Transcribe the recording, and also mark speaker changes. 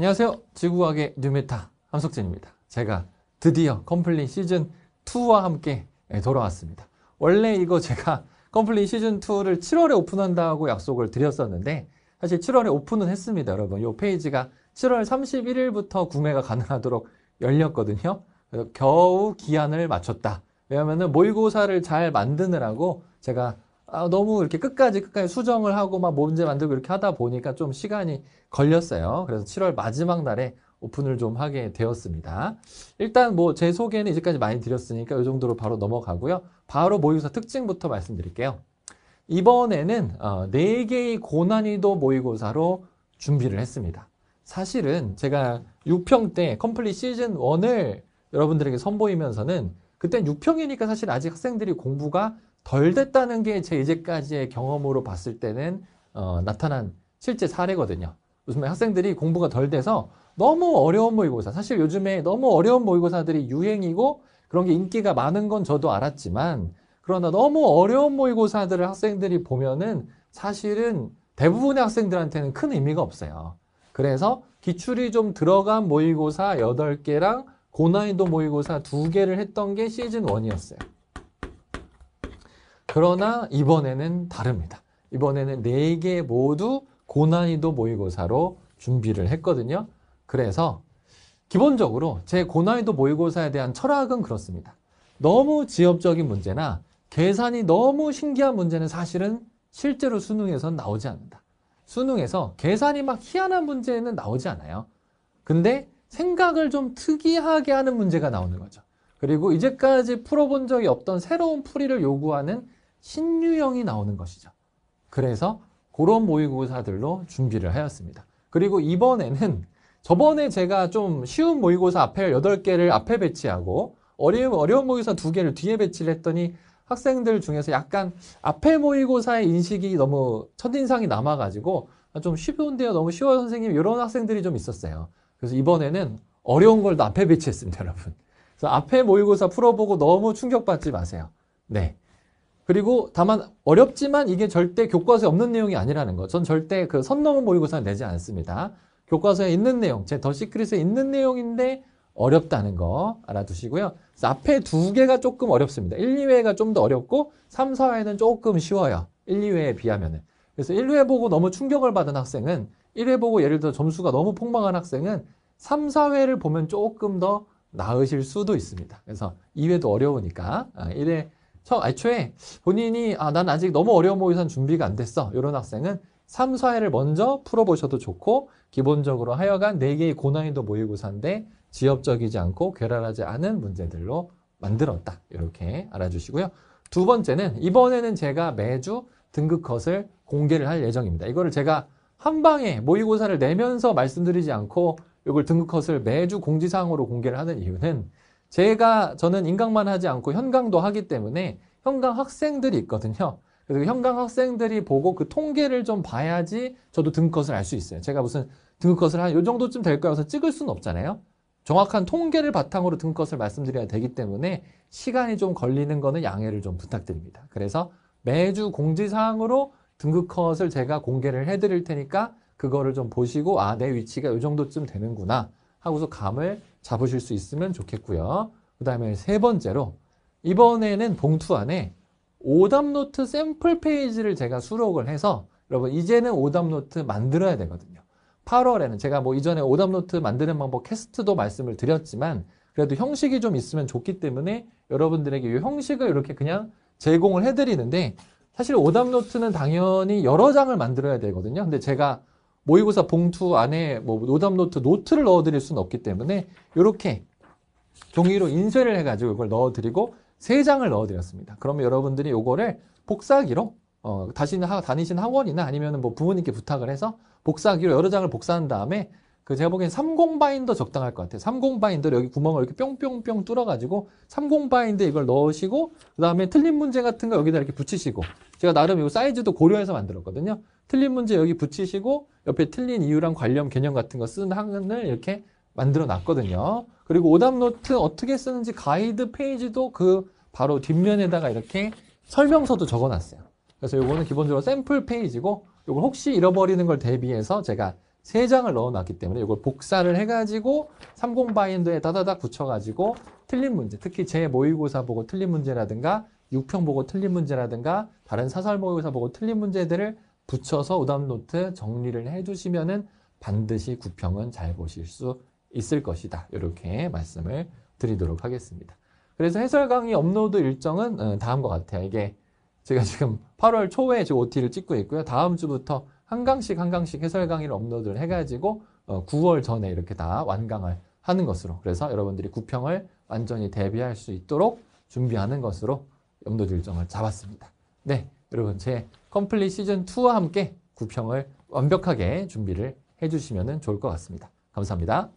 Speaker 1: 안녕하세요. 지구과학의 뉴메타 함석진입니다. 제가 드디어 컴플린 시즌 2와 함께 예, 돌아왔습니다. 원래 이거 제가 컴플린 시즌 2를 7월에 오픈한다고 약속을 드렸었는데 사실 7월에 오픈은 했습니다. 여러분 이 페이지가 7월 31일부터 구매가 가능하도록 열렸거든요. 그래서 겨우 기한을 맞췄다. 왜냐하면 모의고사를 잘 만드느라고 제가 아, 너무 이렇게 끝까지 끝까지 수정을 하고 막 문제 만들고 이렇게 하다 보니까 좀 시간이 걸렸어요. 그래서 7월 마지막 날에 오픈을 좀 하게 되었습니다. 일단 뭐 제 소개는 이제까지 많이 드렸으니까 이 정도로 바로 넘어가고요. 바로 모의고사 특징부터 말씀드릴게요. 이번에는 어, 4개의 고난이도 모의고사로 준비를 했습니다. 사실은 제가 6평 때컴플리 시즌 1을 여러분들에게 선보이면서는 그때 6평이니까 사실 아직 학생들이 공부가 덜 됐다는 게 제 이제까지의 경험으로 봤을 때는 어, 나타난 실제 사례거든요. 요즘에 학생들이 공부가 덜 돼서 너무 어려운 모의고사. 사실 요즘에 너무 어려운 모의고사들이 유행이고 그런 게 인기가 많은 건 저도 알았지만 그러나 너무 어려운 모의고사들을 학생들이 보면은 사실은 대부분의 학생들한테는 큰 의미가 없어요. 그래서 기출이 좀 들어간 모의고사 8개랑 고난이도 모의고사 2개를 했던 게 시즌 1이었어요. 그러나 이번에는 다릅니다. 이번에는 네 개 모두 고난이도 모의고사로 준비를 했거든요. 그래서 기본적으로 제 고난이도 모의고사에 대한 철학은 그렇습니다. 너무 지엽적인 문제나 계산이 너무 신기한 문제는 사실은 실제로 수능에선 나오지 않는다. 수능에서 계산이 막 희한한 문제는 나오지 않아요. 근데 생각을 좀 특이하게 하는 문제가 나오는 거죠. 그리고 이제까지 풀어본 적이 없던 새로운 풀이를 요구하는 신유형이 나오는 것이죠. 그래서 그런 모의고사들로 준비를 하였습니다. 그리고 이번에는 저번에 제가 좀 쉬운 모의고사 앞에 8개를 앞에 배치하고 어려운, 어려운 모의고사 2개를 뒤에 배치를 했더니 학생들 중에서 약간 앞에 모의고사의 인식이 너무 첫인상이 남아가지고 좀 쉬운데요. 너무 쉬워요 선생님. 이런 학생들이 좀 있었어요. 그래서 이번에는 어려운 걸 앞에 배치했습니다. 여러분. 그래서 앞에 모의고사 풀어보고 너무 충격받지 마세요. 네. 그리고 다만 어렵지만 이게 절대 교과서에 없는 내용이 아니라는 거. 전 절대 그 선 넘은 모의고사는 내지 않습니다. 교과서에 있는 내용, 제 더 시크릿에 있는 내용인데 어렵다는 거 알아두시고요. 앞에 두 개가 조금 어렵습니다. 1, 2회가 좀 더 어렵고 3, 4회는 조금 쉬워요. 1, 2회에 비하면은. 그래서 1회 보고 너무 충격을 받은 학생은 1회 보고 예를 들어 점수가 너무 폭망한 학생은 3, 4회를 보면 조금 더 나으실 수도 있습니다. 그래서 2회도 어려우니까 1회 아, 처 애초에 본인이 아, 난 아직 너무 어려운 모의사는 준비가 안 됐어. 이런 학생은 3, 4회를 먼저 풀어보셔도 좋고 기본적으로 하여간 4개의 고난이도 모의고사인데 지엽적이지 않고 괴랄하지 않은 문제들로 만들었다. 이렇게 알아주시고요. 두 번째는 이번에는 제가 매주 등급 컷을 공개를 할 예정입니다. 이거를 제가 한 방에 모의고사를 내면서 말씀드리지 않고 이걸 등급 컷을 매주 공지사항으로 공개를 하는 이유는 제가 저는 인강만 하지 않고 현강도 하기 때문에 현강 학생들이 있거든요. 그래서 그 현강 학생들이 보고 그 통계를 좀 봐야지 저도 등급컷을 알 수 있어요. 제가 무슨 등급컷을 한 이 정도쯤 될 거라서 찍을 수는 없잖아요. 정확한 통계를 바탕으로 등급컷을 말씀드려야 되기 때문에 시간이 좀 걸리는 거는 양해를 좀 부탁드립니다. 그래서 매주 공지사항으로 등급컷을 제가 공개를 해드릴 테니까 그거를 좀 보시고 아 내 위치가 이 정도쯤 되는구나 하고서 감을 잡으실 수 있으면 좋겠고요. 그 다음에 세 번째로 이번에는 봉투 안에 오답노트 샘플 페이지를 제가 수록을 해서 여러분 이제는 오답노트 만들어야 되거든요. 8월에는 제가 뭐 이전에 오답노트 만드는 방법 캐스트도 말씀을 드렸지만 그래도 형식이 좀 있으면 좋기 때문에 여러분들에게 이 형식을 이렇게 그냥 제공을 해드리는데 사실 오답노트는 당연히 여러 장을 만들어야 되거든요. 근데 제가 모의고사 봉투 안에 뭐 노답 노트 노트를 넣어드릴 수는 없기 때문에 이렇게 종이로 인쇄를 해가지고 이걸 넣어드리고 세 장을 넣어드렸습니다. 그러면 여러분들이 이거를 복사기로 어, 다시 하, 다니신 학원이나 아니면 뭐 부모님께 부탁을 해서 복사기로 여러 장을 복사한 다음에 그 제가 보기엔 30 바인더 적당할 것 같아요. 30 바인더 여기 구멍을 이렇게 뿅뿅뿅 뚫어가지고 30 바인더 이걸 넣으시고 그 다음에 틀린 문제 같은 거 여기다 이렇게 붙이시고 제가 나름 이 사이즈도 고려해서 만들었거든요. 틀린 문제 여기 붙이시고 옆에 틀린 이유랑 관련 개념 같은 거 쓰는 항을 이렇게 만들어 놨거든요. 그리고 오답 노트 어떻게 쓰는지 가이드 페이지도 그 바로 뒷면에다가 이렇게 설명서도 적어 놨어요. 그래서 요거는 기본적으로 샘플 페이지고 요걸 혹시 잃어버리는 걸 대비해서 제가 세장을 넣어놨기 때문에 이걸 복사를 해가지고 30 바인더에 다다닥 붙여가지고 틀린 문제, 특히 제 모의고사 보고 틀린 문제라든가 6평 보고 틀린 문제라든가 다른 사설 모의고사 보고 틀린 문제들을 붙여서 오답노트 정리를 해두시면은 반드시 구평은 잘 보실 수 있을 것이다. 이렇게 말씀을 드리도록 하겠습니다. 그래서 해설 강의 업로드 일정은 어, 다음과 같아요. 이게 제가 지금 8월 초에 지금 OT를 찍고 있고요. 다음 주부터 한 강씩 한 강씩 해설 강의를 업로드를 해가지고 9월 어, 전에 이렇게 다 완강을 하는 것으로 그래서 여러분들이 구평을 완전히 대비할 수 있도록 준비하는 것으로 업로드 일정을 잡았습니다. 네, 여러분 제 컴플릿 시즌2와 함께 구평을 완벽하게 준비를 해주시면 좋을 것 같습니다. 감사합니다.